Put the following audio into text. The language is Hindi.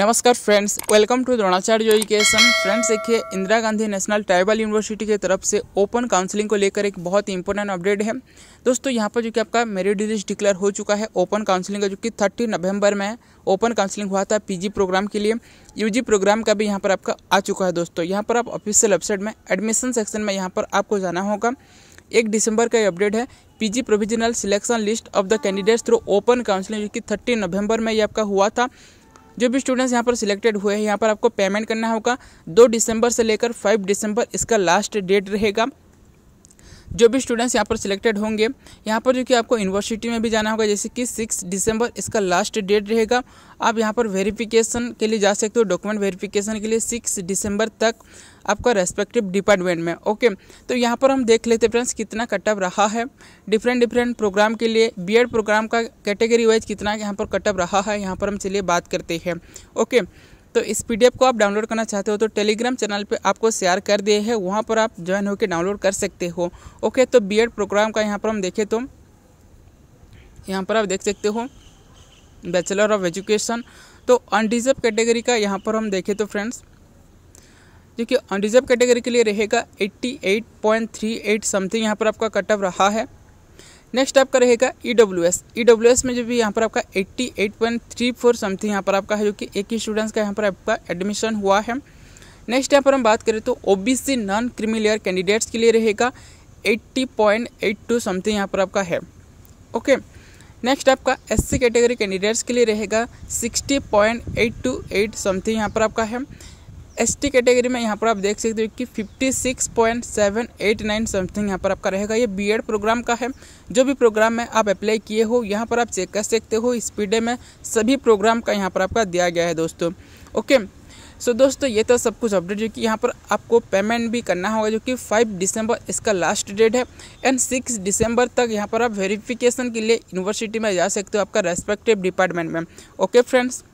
नमस्कार friends welcome to Dronacharya education friends देखिए Indira Gandhi national tribal university की तरफ से ओपन काउंसलिंग को लेकर एक बहुत ही इंपॉर्टेंट अपडेट है दोस्तों यहाँ पर जो कि आपका मेरिट लिस्ट डिक्लेयर हो चुका है ओपन काउंसलिंग का जो कि थर्टी नवंबर में ओपन काउंसलिंग हुआ था पीजी प्रोग्राम के लिए यूजी प्रोग्राम का भी यहाँ पर आपका आ चुका है दोस्तों यहाँ पर आप ऑफिशियल वेबसाइट में एडमिशन सेक्शन में यहाँ पर आपको जाना होगा एक दिसंबर का ये अपडेट है PG provisional selection list of the candidates through open counselling जो कि थर्टी नवंबर में ये आपका हुआ था जो भी स्टूडेंट्स यहाँ पर सिलेक्टेड हुए हैं यहाँ पर आपको पेमेंट करना होगा दो दिसंबर से लेकर फाइव दिसंबर इसका लास्ट डेट रहेगा जो भी स्टूडेंट्स यहाँ पर सिलेक्टेड होंगे यहाँ पर जो कि आपको यूनिवर्सिटी में भी जाना होगा जैसे कि सिक्स दिसंबर इसका लास्ट डेट रहेगा आप यहाँ पर वेरिफिकेशन के लिए जा सकते हो डॉक्यूमेंट वेरिफिकेशन के लिए सिक्स दिसंबर तक आपका रेस्पेक्टिव डिपार्टमेंट में ओके तो यहाँ पर हम देख लेते फ्रेंड्स कितना कटअप रहा है डिफरेंट डिफरेंट प्रोग्राम के लिए बी प्रोग्राम का कैटेगरी वाइज कितना यहाँ पर कटअप रहा है यहाँ पर हम चलिए बात करते हैं ओके तो इस पी को आप डाउनलोड करना चाहते हो तो टेलीग्राम चैनल पे आपको शेयर कर दिए है वहाँ पर आप ज्वाइन होकर डाउनलोड कर सकते हो ओके तो बी प्रोग्राम का यहाँ पर हम देखें तो यहाँ पर आप देख सकते हो बैचलर ऑफ एजुकेशन तो अनडिजर्व कैटेगरी का यहाँ पर हम देखें तो फ्रेंड्स जो कि कैटेगरी के लिए रहेगा 88.38 समथिंग यहाँ पर आपका कटअप रहा है नेक्स्ट आपका रहेगा E W S E W S में जो भी यहाँ पर आपका eighty eight point three four something यहाँ पर आपका है जो कि एक ही स्टूडेंट्स का यहाँ पर आपका एडमिशन हुआ है नेक्स्ट यहाँ पर हम बात करें तो O B C non creamy layer candidates के लिए रहेगा eighty point eight two something यहाँ पर आपका है ओके नेक्स्ट आपका एस सी कैटेगरी कैंडिडेट्स के लिए रहेगा sixty point eight two eight something यहाँ पर आपका है एस टी कैटेगरी में यहाँ पर आप देख सकते हो कि fifty six point seven eight nine something यहाँ पर आपका रहेगा ये बी एड प्रोग्राम का है जो भी प्रोग्राम में आप अप्लाई किए हो यहाँ पर आप चेक कर सकते हो स्पीडे में सभी प्रोग्राम का यहाँ पर आपका दिया गया है दोस्तों ओके सो so, दोस्तों ये तो सब कुछ अपडेट जो कि यहाँ पर आपको पेमेंट भी करना होगा जो कि फाइव दिसंबर इसका लास्ट डेट है एंड सिक्स दिसंबर तक यहाँ पर आप वेरिफिकेशन के लिए यूनिवर्सिटी में जा सकते हो आपका रेस्पेक्टिव डिपार्टमेंट में ओके फ्रेंड्स